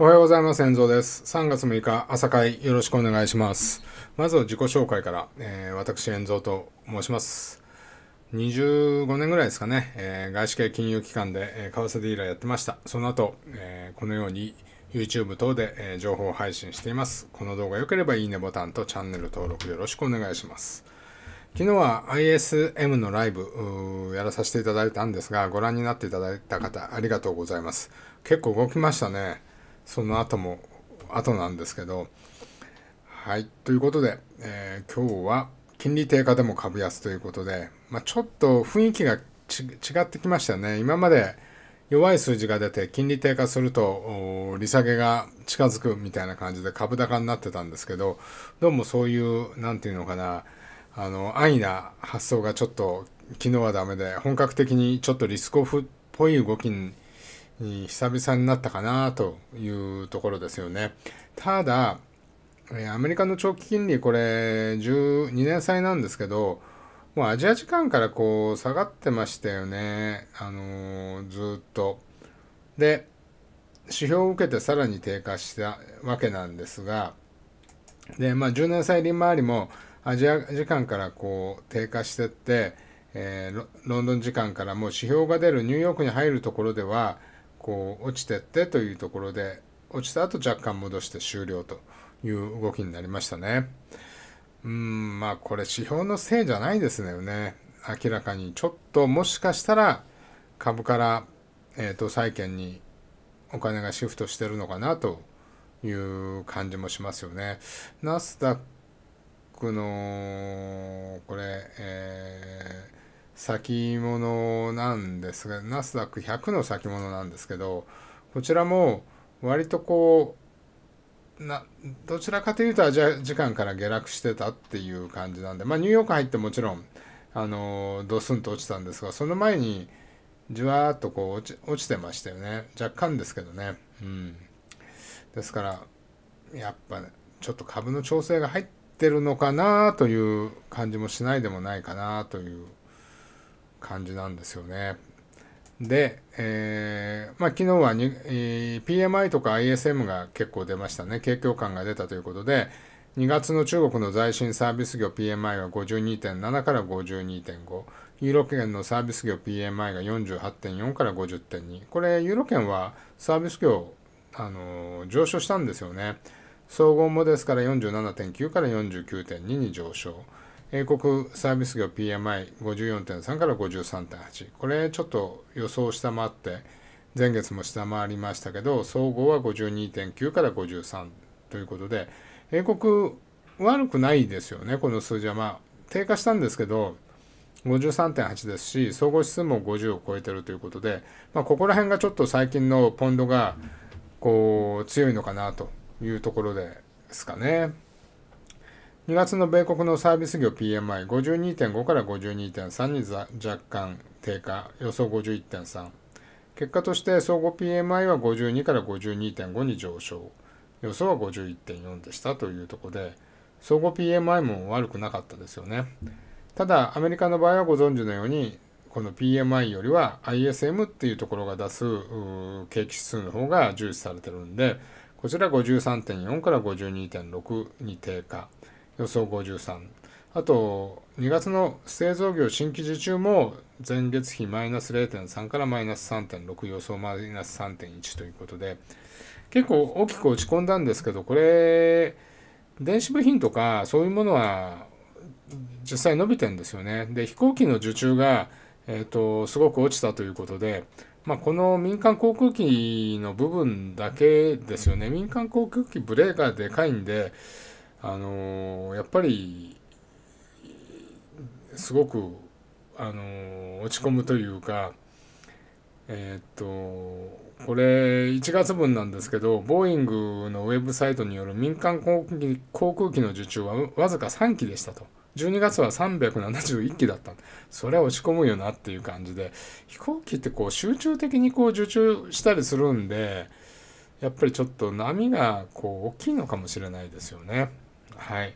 おはようございます。遠藤です。3月6日、朝会よろしくお願いします。まずは自己紹介から、えー、私、遠藤と申します。25年ぐらいですかね、えー、外資系金融機関で、えー、為替ディーラーやってました。その後、えー、このように YouTube 等で、えー、情報を配信しています。この動画良ければいいねボタンとチャンネル登録よろしくお願いします。昨日は ISM のライブやらさせていただいたんですが、ご覧になっていただいた方ありがとうございます。結構動きましたね。その後も、後なんですけど、はい。ということで、えー、今日は金利低下でも株安ということで、まあ、ちょっと雰囲気が違ってきましたね。今まで弱い数字が出て金利低下すると利下げが近づくみたいな感じで株高になってたんですけど、どうもそういう、何て言うのかな、あの、安易な発想がちょっと昨日はダメで、本格的にちょっとリスクオフっぽい動きに久々になったかなというところですよね。ただ、アメリカの長期金利、これ、12年債なんですけど、もうアジア時間からこう下がってましたよね。あのー、ずっと。で、指標を受けてさらに低下したわけなんですが、で、まあ、10年債利回りもアジア時間からこう低下してって、えー、ロンドン時間からもう指標が出るニューヨークに入るところでは、こう落ちてってというところで落ちた後若干戻して終了という動きになりましたね。うんまあこれ指標のせいじゃないですよね。明らかにちょっともしかしたら株から、えーと、債券にお金がシフトしてるのかなという感じもしますよね。ナスダックのこれ、えー先物なんですがナスダック100の先物なんですけどこちらも割とこうなどちらかというとアジア時間から下落してたっていう感じなんで、まあ、ニューヨーク入ってもちろんあのドスンと落ちたんですがその前にじわーっとこう落ち落ちてましたよね若干ですけどね、うん、ですからやっぱ、ね、ちょっと株の調整が入ってるのかなという感じもしないでもないかなという感じなんですよね。で、えーまあ、昨日はに、えー、PMI とか ISM が結構出ましたね、景況感が出たということで、2月の中国の在新サービス業 PMI が52.7から52.5、ユーロ圏のサービス業 PMI が48.4から50.2、これ、ユーロ圏はサービス業、あのー、上昇したんですよね。総合もですから47.9から49.2に上昇。英国サービス業 PMI54.3 から53.8これちょっと予想を下回って前月も下回りましたけど総合は52.9から53ということで英国悪くないですよねこの数字はまあ低下したんですけど53.8ですし総合指数も50を超えてるということで、まあ、ここら辺がちょっと最近のポンドがこう強いのかなというところですかね。2月の米国のサービス業 PMI52.5 から52.3に若干低下、予想51.3。結果として総合 PMI は52から52.5に上昇、予想は51.4でしたというところで、総合 PMI も悪くなかったですよね。ただ、アメリカの場合はご存知のように、この PMI よりは ISM っていうところが出す景気指数の方が重視されてるんで、こちら53.4から52.6に低下。予想53あと2月の製造業新規受注も前月比マイナス0.3からマイナス3.6予想マイナス3.1ということで結構大きく落ち込んだんですけどこれ電子部品とかそういうものは実際伸びてんですよねで飛行機の受注が、えーと、すごく落ちたということで、まあ、この民間航空機の部分だけですよね民間航空機ブレーカーでかいんであのやっぱりすごく、あの落ち込むというかえー、っとこれ1月分なんですけどボーイングのウェブサイトによる民間航空機航空機の受注はわずか3機でしたと。12月は371機だった。それは落ち込むよなっていう感じで、飛行機ってこう集中的にこう受注したりするんで、やっぱりちょっと波がこう大きいのかもしれないですよね。はい、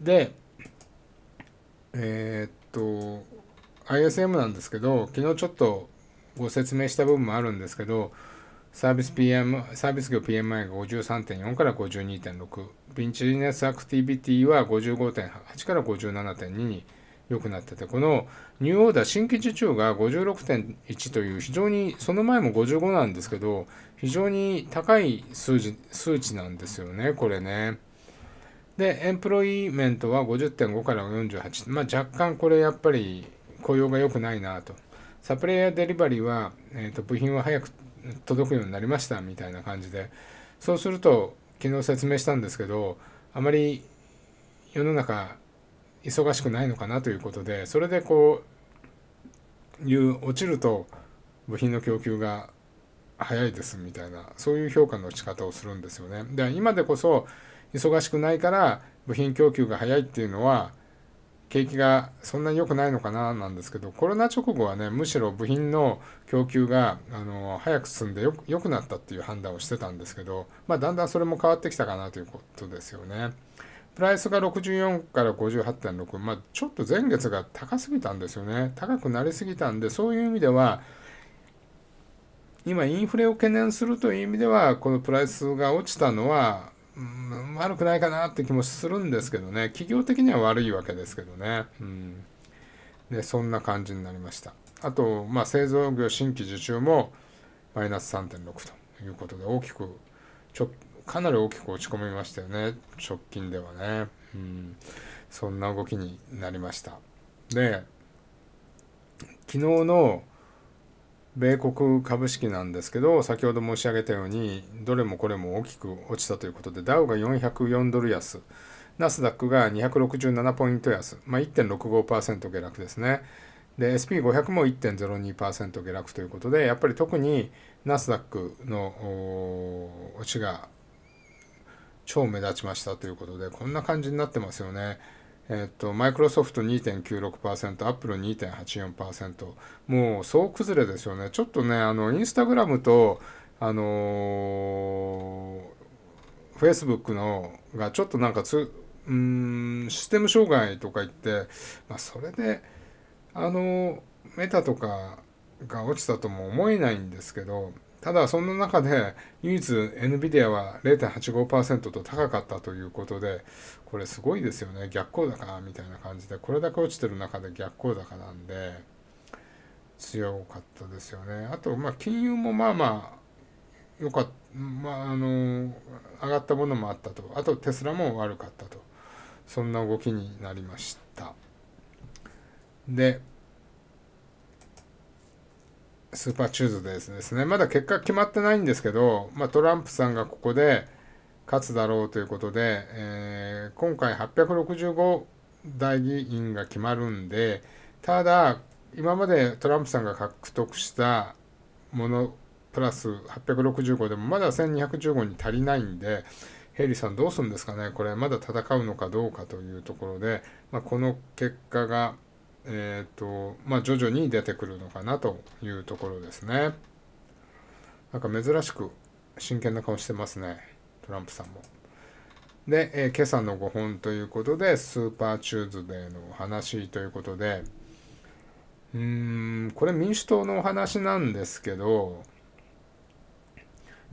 でえー、っと ISM なんですけど昨日ちょっとご説明した部分もあるんですけどサービス PM サービス業 PMI が53.4から52.6ビンチネスアクティビティは55.8から57.2に良くなっててこのニューオーダー新規受注が56.1という非常にその前も55なんですけど非常に高い数字数値なんですよねこれね。で、エンプロイメントは50.5から48。まあ、若干これやっぱり雇用が良くないなと。サプライヤーデリバリーは、えー、と部品は早く届くようになりましたみたいな感じで。そうすると、昨日説明したんですけど、あまり世の中忙しくないのかなということで、それでこう、いう落ちると部品の供給が早いですみたいな、そういう評価の仕方をするんですよね。で、今でこそ、忙しくないから部品供給が早いっていうのは景気がそんなに良くないのかななんですけどコロナ直後はねむしろ部品の供給があの早く進んでよ良くなったっていう判断をしてたんですけど、まあ、だんだんそれも変わってきたかなということですよね。プライスが64から58.6、まあ、ちょっと前月が高すぎたんですよね高くなりすぎたんでそういう意味では今インフレを懸念するという意味ではこのプライスが落ちたのはうん、悪くないかなって気もするんですけどね企業的には悪いわけですけどね、うん、でそんな感じになりましたあと、まあ、製造業新規受注もマイナス3.6ということで大きくちょかなり大きく落ち込みましたよね直近ではね、うん、そんな動きになりましたで昨日の米国株式なんですけど先ほど申し上げたようにどれもこれも大きく落ちたということでダウが404ドル安ナスダックが267ポイント安、まあ、1.65%下落ですねで SP500 も1.02%下落ということでやっぱり特にナスダックの落ちが超目立ちましたということでこんな感じになってますよね。えっと、マイクロソフト2.96%、アップル2.84%、もう総崩れですよね。ちょっとね、あの、インスタグラムと、あのフェイスブックのがちょっとなんかつ、うん、システム障害とか言って、まあ、それで、あのメタとかが落ちたとも思えないんですけど、ただそんな中で唯一 NVIDIA は0.85%と高かったということでこれすごいですよね逆光高みたいな感じでこれだけ落ちてる中で逆光高なんで強かったですよねあとまあ金融もまあまあよかった、まあ、あの上がったものもあったとあとテスラも悪かったとそんな動きになりましたでスーパーチューズでですね。まだ結果決まってないんですけど、まあ、トランプさんがここで勝つだろうということで、えー、今回865代議員が決まるんで、ただ、今までトランプさんが獲得したものプラス865でもまだ1215に足りないんで、ヘイリーさんどうするんですかね、これまだ戦うのかどうかというところで、まあ、この結果が、えっ、ー、と、まあ、徐々に出てくるのかなというところですね。なんか珍しく真剣な顔してますね。トランプさんも。で、えー、今朝の5本ということで、スーパーチューズデーのお話ということで、うーん、これ民主党のお話なんですけど、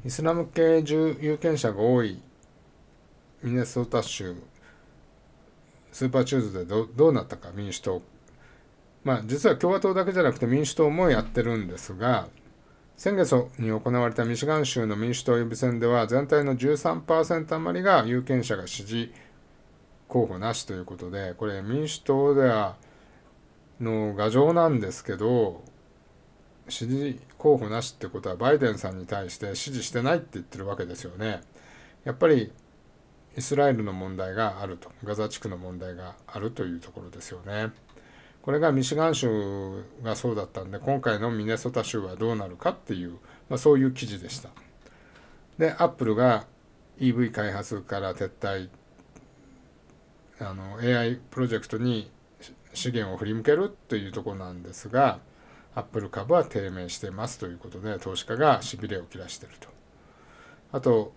イスラム系有権者が多いミネソータ州、スーパーチューズーどどうなったか、民主党まあ、実は共和党だけじゃなくて民主党もやってるんですが、先月に行われたミシガン州の民主党予備選では、全体の13%余りが有権者が支持候補なしということで、これ、民主党ではの牙城なんですけど、支持候補なしってことは、バイデンさんに対して支持してないって言ってるわけですよね。やっぱりイスラエルの問題があると、ガザ地区の問題があるというところですよね。これがミシガン州がそうだったんで今回のミネソタ州はどうなるかっていう、まあ、そういう記事でしたでアップルが EV 開発から撤退あの AI プロジェクトに資源を振り向けるというとこなんですがアップル株は低迷してますということで投資家がしびれを切らしているとあと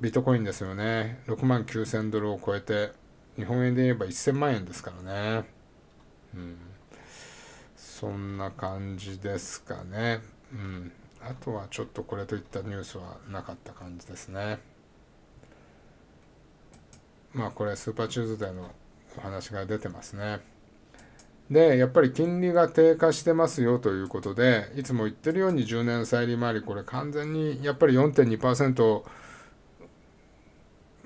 ビットコインですよね6万9000ドルを超えて日本円で言えば1000万円ですからねそんな感じですかね、うん、あとはちょっとこれといったニュースはなかった感じですねまあこれスーパーチューズデーのお話が出てますねでやっぱり金利が低下してますよということでいつも言ってるように10年債利回りこれ完全にやっぱり4.2%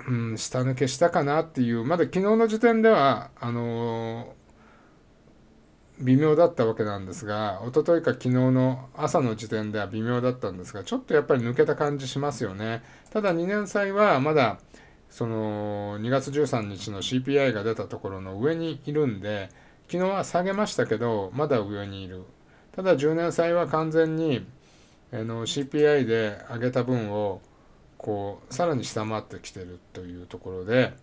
うん、下抜けしたかなっていう、まだ昨日の時点では、あの微妙だったわけなんですが一昨日か昨日の朝の時点では微妙だったんですがちょっとやっぱり抜けた感じしますよねただ2年債はまだその2月13日の CPI が出たところの上にいるんで昨日は下げましたけどまだ上にいるただ10年債は完全にあの CPI で上げた分をこうさらに下回ってきてるというところで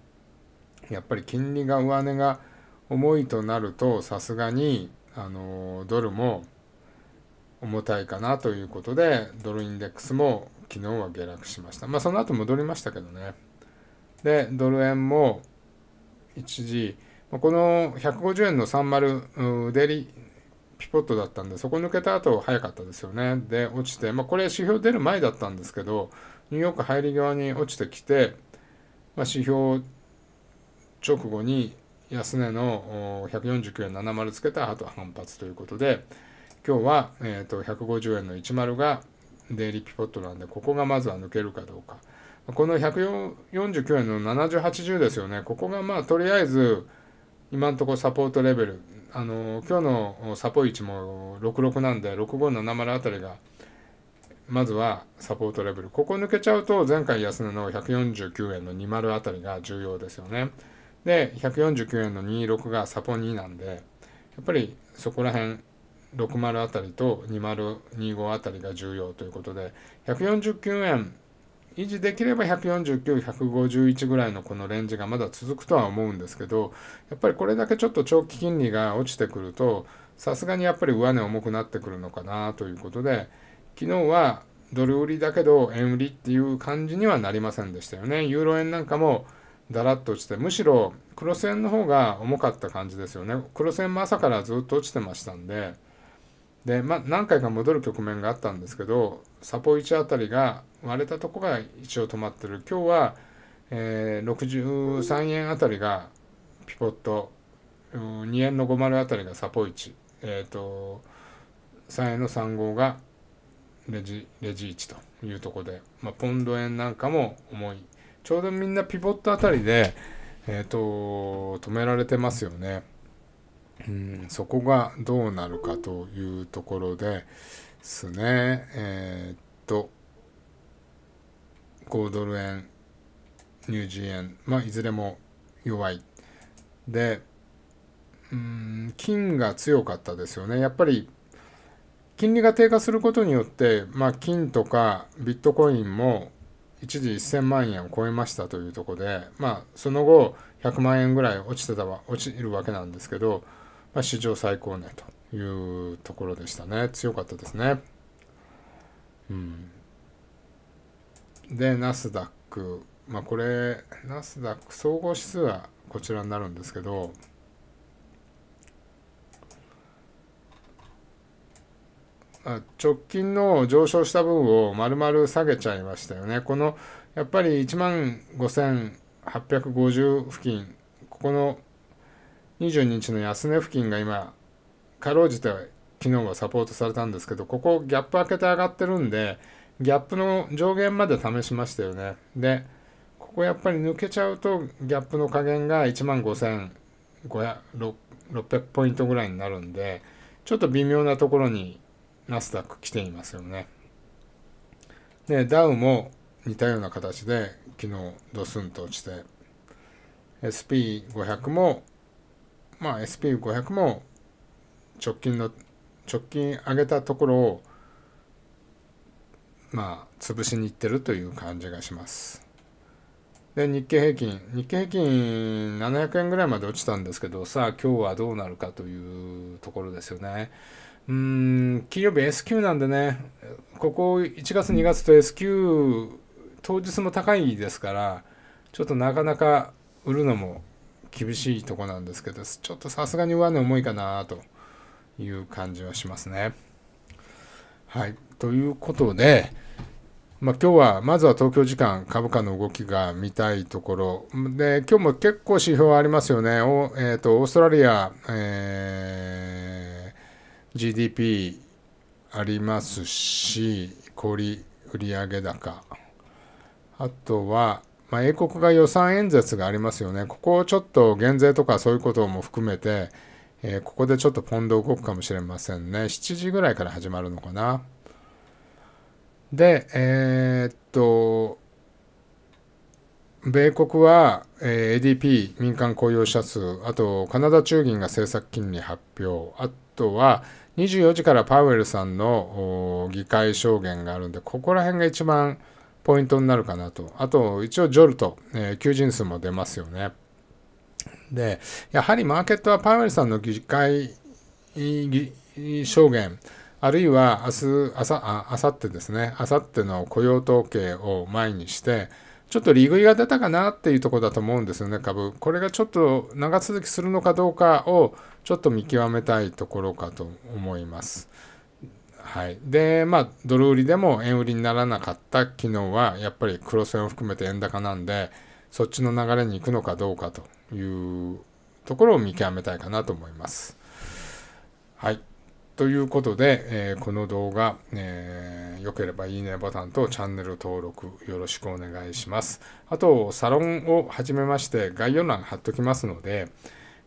やっぱり金利が上値が重いとなるとさすがにあのドルも重たいかなということでドルインデックスも昨日は下落しましたまあその後戻りましたけどねでドル円も一時この150円の30デリピポットだったんでそこ抜けた後早かったですよねで落ちてまあこれ指標出る前だったんですけどニューヨーク入り側に落ちてきて、まあ、指標直後に安値の149円70つけた後反発ということで、今日は、えー、と150円の10がデイリーピポットなんで、ここがまずは抜けるかどうか。この149円の70、80ですよね。ここがまあ、とりあえず、今のところサポートレベル。あの、今日のサポ位置も66なんで、6570あたりが、まずはサポートレベル。ここ抜けちゃうと、前回安値の149円の20あたりが重要ですよね。で149円の26がサポ2なんでやっぱりそこら辺60あたりと2025あたりが重要ということで149円維持できれば149151ぐらいのこのレンジがまだ続くとは思うんですけどやっぱりこれだけちょっと長期金利が落ちてくるとさすがにやっぱり上値重くなってくるのかなということで昨日はドル売りだけど円売りっていう感じにはなりませんでしたよねユーロ円なんかもだらっと落ちてむしろ黒線の方が重かった感じですよね黒線も朝からずっと落ちてましたんでで、まあ、何回か戻る局面があったんですけどサポ1あたりが割れたとこが一応止まってる今日は、えー、63円あたりがピポット2円の50あたりがサポ1、えーと、と3円の35がレジレジ1というとこで、まあ、ポンド円なんかも重い。ちょうどみんなピボットあたりで、えーと、止められてますよね。うん、そこがどうなるかというところですね。えー、っと、5ドル円、ニュージー円、まあ、いずれも弱い。で、うん、金が強かったですよね。やっぱり、金利が低下することによって、まあ、金とかビットコインも一時1000万円を超えましたというところで、まあ、その後100万円ぐらい落ちてたは落ちるわけなんですけど、まあ、史上最高値というところでしたね強かったですね。うん、でナスダック、まあ、これナスダック総合指数はこちらになるんですけど直近の上昇した分を丸々下げちゃいましたよね。このやっぱり1万5850付近、ここの22日の安値付近が今、かろうじて昨日はサポートされたんですけど、ここギャップ開けて上がってるんで、ギャップの上限まで試しましたよね。で、ここやっぱり抜けちゃうと、ギャップの加減が1万5600ポイントぐらいになるんで、ちょっと微妙なところにナスダック来ていますよね。で、ダウも似たような形で昨日ドスンと落ちて、SP500 も、まあ SP500 も直近の、直近上げたところを、まあ、潰しにいってるという感じがします。で、日経平均。日経平均700円ぐらいまで落ちたんですけど、さあ今日はどうなるかというところですよね。うん金曜日 S q なんでねここ1月2月と S q 当日も高いですからちょっとなかなか売るのも厳しいとこなんですけどちょっとさすがに上値重いかなという感じはしますね。はいということで、まあ、今日はまずは東京時間株価の動きが見たいところで今日も結構指標ありますよねお、えーと、とオーストラリア、えー GDP ありますし小売売上高あとは、まあ、英国が予算演説がありますよねここをちょっと減税とかそういうことも含めて、えー、ここでちょっとポンド動くかもしれませんね7時ぐらいから始まるのかなでえー、っと米国は、え ADP 民間雇用者数あとカナダ中銀が政策金利発表あとは24時からパウエルさんの議会証言があるんで、ここら辺が一番ポイントになるかなと。あと、一応ジョルト、えー、求人数も出ますよね。で、やはりマーケットはパウエルさんの議会証言、あるいは明日、あさってですね、あさっての雇用統計を前にして、ちょっと利食いが出たかなっていうとこだと思うんですよね、株。これがちょっと長続きするのかどうかをちょっと見極めたいところかと思います。はい、で、まあ、ドル売りでも円売りにならなかった昨日は、やっぱり黒線を含めて円高なんで、そっちの流れに行くのかどうかというところを見極めたいかなと思います。はい。ということで、えー、この動画、えー、よければいいねボタンとチャンネル登録よろしくお願いします。あと、サロンを始めまして、概要欄貼っときますので、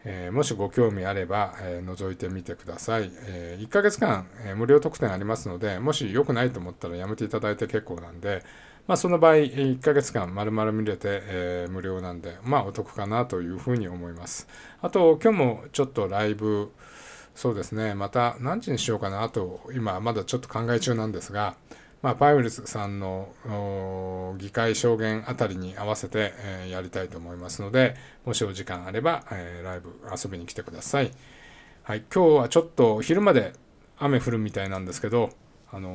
えー、もしご興味あれば、えー、覗いてみてください。え1ヶ月間、え無料特典ありますので、もし良くないと思ったらやめていただいて結構なんで、まあ、その場合、1ヶ月間丸々見れて、えー、無料なんで、まあ、お得かなというふうに思います。あと、今日もちょっとライブ、そうですね、また何時にしようかなと、今まだちょっと考え中なんですが、まあ、パウエルスさんの議会証言あたりに合わせて、えー、やりたいと思いますので、もしお時間あれば、えー、ライブ遊びに来てください。はい、今日はちょっと昼まで雨降るみたいなんですけど、あの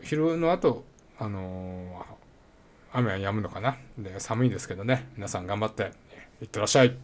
ー、昼の後、あの雨は止むのかなで寒いですけどね皆さん頑張っていってらっしゃい